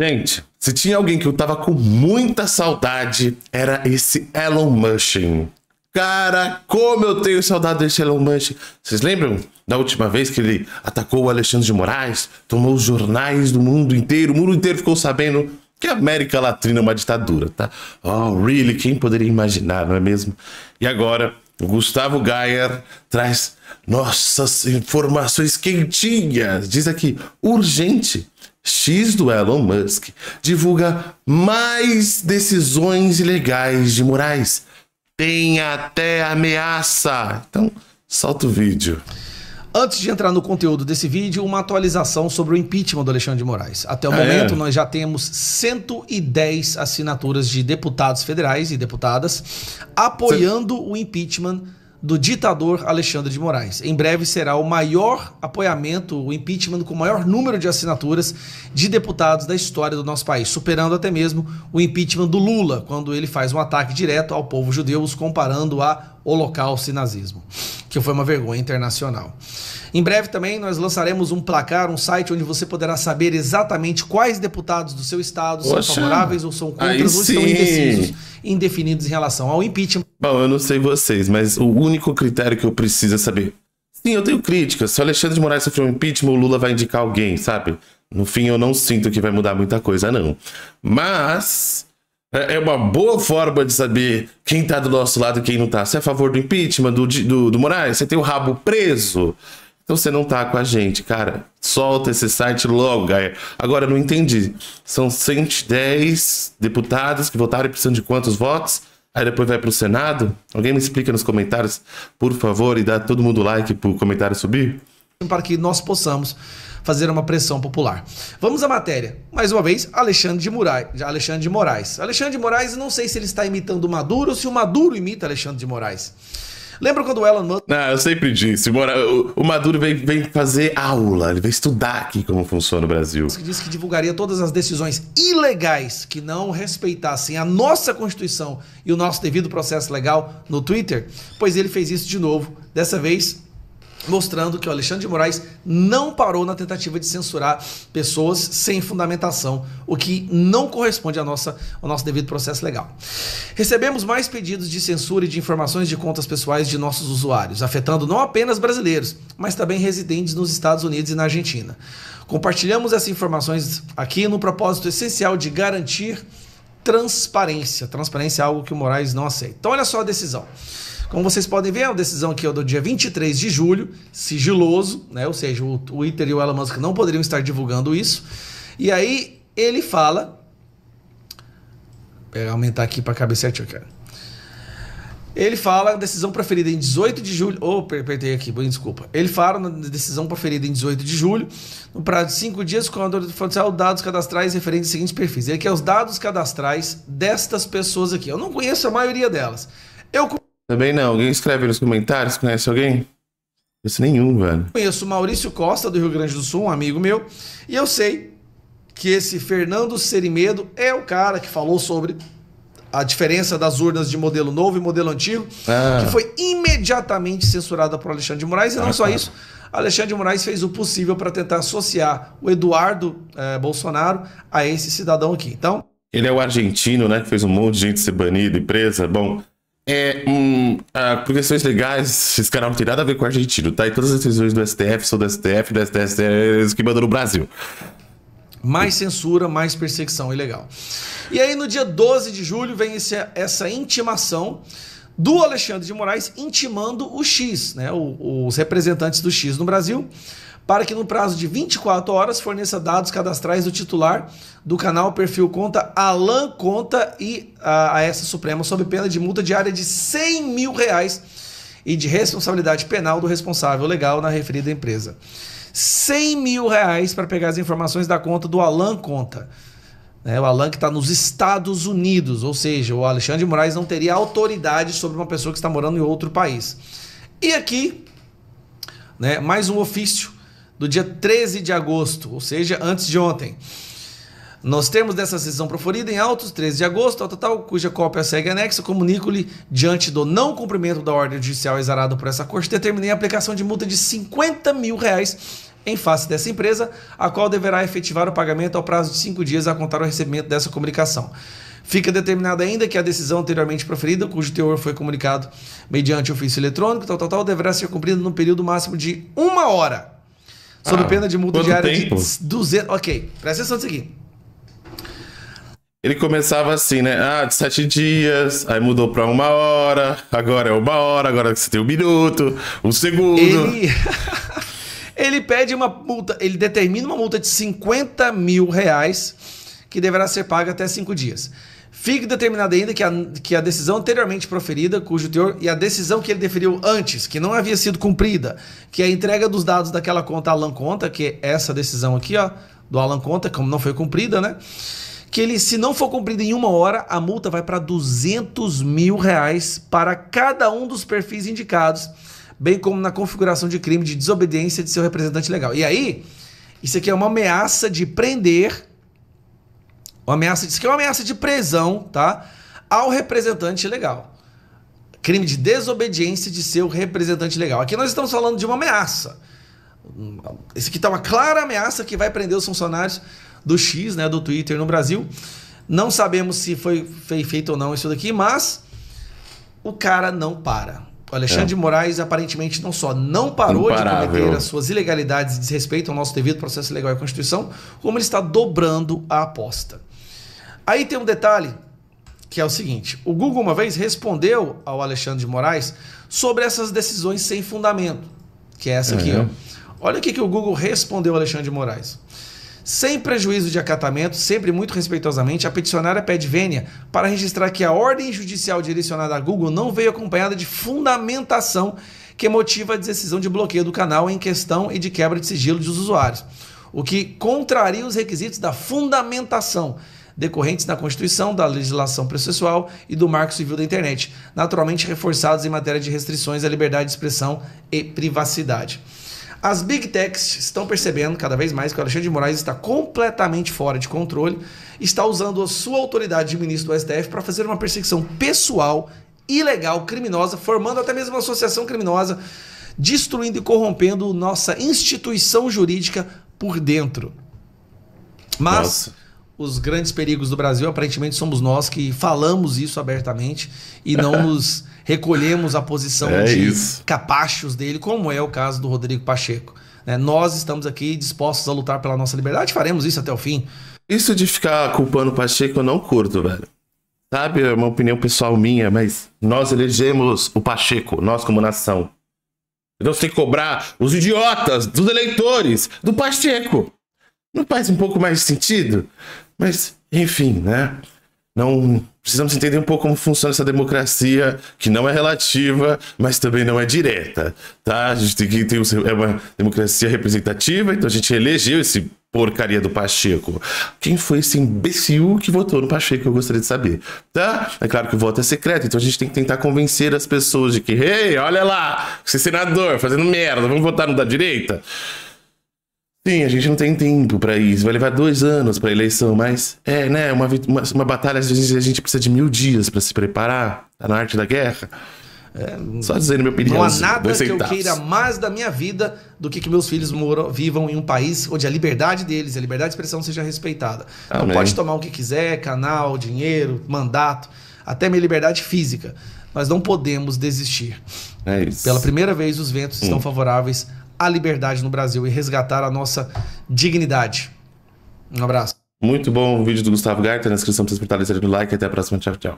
Gente, se tinha alguém que eu tava com muita saudade, era esse Elon Musk. Cara, como eu tenho saudade desse Elon Musk. Vocês lembram da última vez que ele atacou o Alexandre de Moraes? Tomou os jornais do mundo inteiro, o mundo inteiro ficou sabendo que a América Latina é uma ditadura, tá? Oh, really? Quem poderia imaginar, não é mesmo? E agora, o Gustavo Gayer traz nossas informações quentinhas. Diz aqui, urgente X do Elon Musk divulga mais decisões ilegais de Moraes. Tem até ameaça. Então, solta o vídeo. Antes de entrar no conteúdo desse vídeo, uma atualização sobre o impeachment do Alexandre de Moraes. Até o ah, é? momento, é? nós já temos 110 assinaturas de deputados federais e deputadas apoiando o impeachment do ditador Alexandre de Moraes. Em breve será o maior apoiamento, o impeachment com o maior número de assinaturas de deputados da história do nosso país, superando até mesmo o impeachment do Lula, quando ele faz um ataque direto ao povo judeu, os comparando a holocausto e nazismo, que foi uma vergonha internacional. Em breve também nós lançaremos um placar, um site onde você poderá saber exatamente quais deputados do seu estado Poxa, são favoráveis ou são contra ou estão indecisos indefinidos em relação ao impeachment. Bom, eu não sei vocês, mas o único critério que eu preciso é saber. Sim, eu tenho críticas. Se o Alexandre de Moraes sofreu um impeachment, o Lula vai indicar alguém, sabe? No fim, eu não sinto que vai mudar muita coisa, não. Mas é, é uma boa forma de saber quem tá do nosso lado e quem não tá. Você é a favor do impeachment do, do, do Moraes? Você tem o rabo preso? Então você não tá com a gente, cara. Solta esse site logo, Gaia. Agora não entendi. São 110 deputados que votaram e precisam de quantos votos? Aí depois vai pro Senado? Alguém me explica nos comentários, por favor, e dá todo mundo like pro comentário subir? Para que nós possamos fazer uma pressão popular. Vamos à matéria. Mais uma vez, Alexandre de, Murai, Alexandre de Moraes. Alexandre de Moraes, não sei se ele está imitando o Maduro ou se o Maduro imita Alexandre de Moraes. Lembra quando o Elon Musk. Não, eu sempre disse. Mora, o, o Maduro vem, vem, fazer aula, ele vem estudar aqui como funciona o Brasil. Ele disse que divulgaria todas as decisões ilegais que não respeitassem a nossa Constituição e o nosso devido processo legal no Twitter. Pois ele fez isso de novo, dessa vez mostrando que o Alexandre de Moraes não parou na tentativa de censurar pessoas sem fundamentação, o que não corresponde à nossa, ao nosso devido processo legal. Recebemos mais pedidos de censura e de informações de contas pessoais de nossos usuários, afetando não apenas brasileiros, mas também residentes nos Estados Unidos e na Argentina. Compartilhamos essas informações aqui no propósito essencial de garantir transparência. Transparência é algo que o Moraes não aceita. Então, olha só a decisão. Como vocês podem ver, é uma decisão aqui do dia 23 de julho, sigiloso, né? Ou seja, o Twitter e o Elon Musk não poderiam estar divulgando isso. E aí ele fala. Vou aumentar aqui para caber certinho, cara. Ele fala decisão proferida em 18 de julho. Oh, apertei aqui, desculpa. Ele fala na decisão proferida em 18 de julho, no prazo de 5 dias, quando fornecer dados cadastrais referentes aos seguintes perfis. Ele quer os dados cadastrais destas pessoas aqui. Eu não conheço a maioria delas. Eu também não. Alguém escreve nos comentários? Conhece alguém? Conheço nenhum, velho. Conheço Maurício Costa, do Rio Grande do Sul, um amigo meu. E eu sei que esse Fernando Serimedo é o cara que falou sobre a diferença das urnas de modelo novo e modelo antigo, ah. que foi imediatamente censurada por Alexandre de Moraes. E não ah, só tá. isso, Alexandre de Moraes fez o possível para tentar associar o Eduardo eh, Bolsonaro a esse cidadão aqui. Então. Ele é o argentino, né? Que fez um monte de gente ser banida e presa. Bom, é, hum, ah, por questões legais, esse canal não tem nada a ver com o argentino, tá? E todas as decisões do STF são do STF, do STF, eles que mandam no Brasil. Mais censura, mais perseguição ilegal. E aí, no dia 12 de julho, vem esse, essa intimação do Alexandre de Moraes intimando o X, né? O, os representantes do X no Brasil, para que no prazo de 24 horas forneça dados cadastrais do titular do canal perfil conta Alan Conta e a, a essa Suprema sob pena de multa diária de 100 mil reais e de responsabilidade penal do responsável legal na referida empresa. 100 mil reais para pegar as informações da conta do Alan Conta. É, o Alan que está nos Estados Unidos, ou seja, o Alexandre de Moraes não teria autoridade sobre uma pessoa que está morando em outro país. E aqui, né, mais um ofício do dia 13 de agosto, ou seja, antes de ontem. Nós temos dessa decisão proferida em autos 13 de agosto, tal, tal, cuja cópia segue anexa, comunico-lhe diante do não cumprimento da ordem judicial exarada por essa corte, determinei a aplicação de multa de 50 mil reais em face dessa empresa, a qual deverá efetivar o pagamento ao prazo de cinco dias a contar o recebimento dessa comunicação. Fica determinado ainda que a decisão anteriormente proferida, cujo teor foi comunicado mediante ofício eletrônico, tal, tal, tal, deverá ser cumprida no período máximo de uma hora Sob ah, pena de multa diária tempo? de 200. Ok, presta atenção nisso aqui. Ele começava assim, né? Ah, de sete dias, aí mudou pra uma hora, agora é uma hora, agora você tem um minuto, um segundo. Ele, ele pede uma multa, ele determina uma multa de 50 mil reais que deverá ser paga até cinco dias. Fique determinado ainda que a, que a decisão anteriormente proferida, cujo teor e a decisão que ele deferiu antes, que não havia sido cumprida, que é a entrega dos dados daquela conta Alan Conta, que é essa decisão aqui, ó, do Alan Conta, como não foi cumprida, né? que ele, se não for cumprido em uma hora, a multa vai para 200 mil reais para cada um dos perfis indicados, bem como na configuração de crime de desobediência de seu representante legal. E aí, isso aqui é uma ameaça de prender uma ameaça diz que é uma ameaça de prisão, tá? Ao representante legal. Crime de desobediência de seu representante legal. Aqui nós estamos falando de uma ameaça. Esse aqui está uma clara ameaça que vai prender os funcionários do X, né, do Twitter no Brasil. Não sabemos se foi feito ou não isso daqui, mas o cara não para. O Alexandre é. de Moraes aparentemente não só não parou Imparável. de cometer as suas ilegalidades e desrespeito ao nosso devido processo legal e à Constituição, como ele está dobrando a aposta. Aí tem um detalhe que é o seguinte: o Google uma vez respondeu ao Alexandre de Moraes sobre essas decisões sem fundamento, que é essa aqui. Uhum. Ó. Olha o que, o Google respondeu ao Alexandre de Moraes. Sem prejuízo de acatamento, sempre muito respeitosamente, a peticionária pede vênia para registrar que a ordem judicial direcionada a Google não veio acompanhada de fundamentação que motiva a decisão de bloqueio do canal em questão e de quebra de sigilo dos usuários, o que contraria os requisitos da fundamentação decorrentes da Constituição, da legislação processual e do Marco Civil da Internet, naturalmente reforçados em matéria de restrições à liberdade de expressão e privacidade. As Big Techs estão percebendo cada vez mais que o Alexandre de Moraes está completamente fora de controle, está usando a sua autoridade de ministro do STF para fazer uma perseguição pessoal, ilegal, criminosa, formando até mesmo uma associação criminosa, destruindo e corrompendo nossa instituição jurídica por dentro. Mas. Nossa os grandes perigos do Brasil, aparentemente somos nós que falamos isso abertamente e não nos recolhemos a posição é de isso. capachos dele, como é o caso do Rodrigo Pacheco. Né? nós estamos aqui dispostos a lutar pela nossa liberdade, faremos isso até o fim. Isso de ficar culpando o Pacheco eu não curto, velho. Sabe, é uma opinião pessoal minha, mas nós elegemos o Pacheco, nós como nação. Então você tem que cobrar os idiotas dos eleitores do Pacheco. Não faz um pouco mais sentido? Mas, enfim, né? Não precisamos entender um pouco como funciona essa democracia, que não é relativa, mas também não é direta, tá? A gente tem que ter é uma democracia representativa, então a gente elegeu esse porcaria do Pacheco. Quem foi esse imbecil que votou no Pacheco? Eu gostaria de saber, tá? É claro que o voto é secreto, então a gente tem que tentar convencer as pessoas de que, ei, hey, olha lá, esse senador fazendo merda, vamos votar no da direita? Sim, a gente não tem tempo para isso. Vai levar dois anos para eleição, mas é, né? Uma, uma, uma, batalha, às vezes a gente precisa de mil dias para se preparar. Tá na arte da guerra. É, Só dizendo meu opinião. Não há assim, nada que eu queira mais da minha vida do que que meus filhos moram, vivam em um país onde a liberdade deles, a liberdade de expressão seja respeitada. Amém. Não pode tomar o que quiser, canal, dinheiro, mandato, até minha liberdade física. Mas não podemos desistir. É Pela primeira vez, os ventos hum. estão favoráveis a liberdade no Brasil e resgatar a nossa dignidade. Um abraço. Muito bom o vídeo do Gustavo Gaita. Na inscrição para se fortalecer no like. Até a próxima. Tchau, tchau.